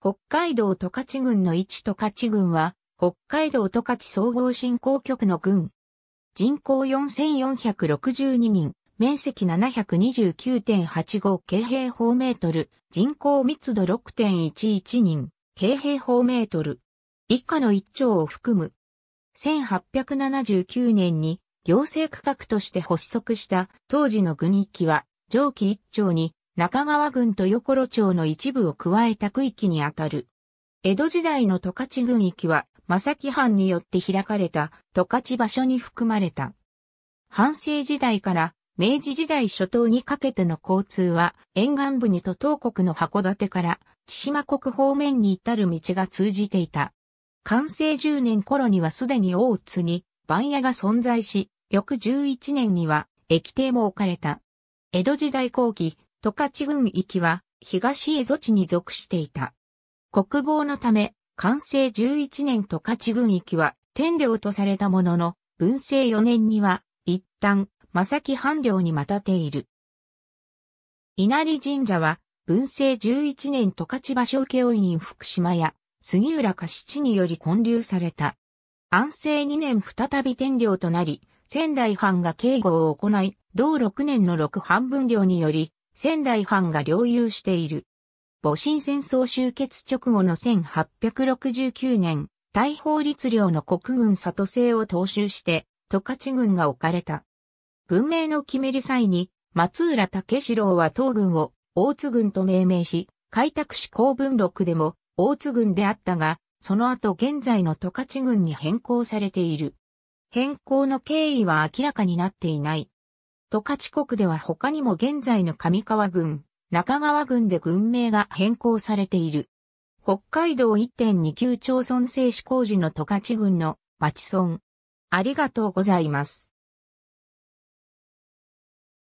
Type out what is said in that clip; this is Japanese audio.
北海道十勝郡の一十勝郡は、北海道十勝総合振興局の郡。人口4462人、面積729.85京平方メートル、人口密度6.11人、京平方メートル。以下の一丁を含む。1879年に行政区画として発足した当時の郡域は上記一丁に中川郡と横路町の一部を加えた区域にあたる。江戸時代の十勝郡域は、正木藩によって開かれた十勝場所に含まれた。藩政時代から明治時代初頭にかけての交通は沿岸部にと東国の函館から千島国方面に至る道が通じていた。完成10年頃にはすでに大津に番屋が存在し、翌11年には駅堤も置かれた。江戸時代後期、十勝郡域は東蝦夷地に属していた。国防のため、完成11年十勝郡域は天領とされたものの、文政4年には一旦正木藩領にまたている。稲荷神社は文政11年十勝場所請負人福島や杉浦家七により建立された。安政2年再び天領となり、仙台藩が警護を行い、同6年の六半分領により、仙台藩が領有している。戊辰戦争終結直後の1869年、大法律令の国軍里制を踏襲して、十勝軍が置かれた。軍名の決める際に、松浦武四郎は東軍を大津軍と命名し、開拓史公文録でも大津軍であったが、その後現在の十勝軍に変更されている。変更の経緯は明らかになっていない。十勝国では他にも現在の上川郡、中川郡で郡名が変更されている。北海道1.29町村制施工時の十勝郡の町村。ありがとうございます。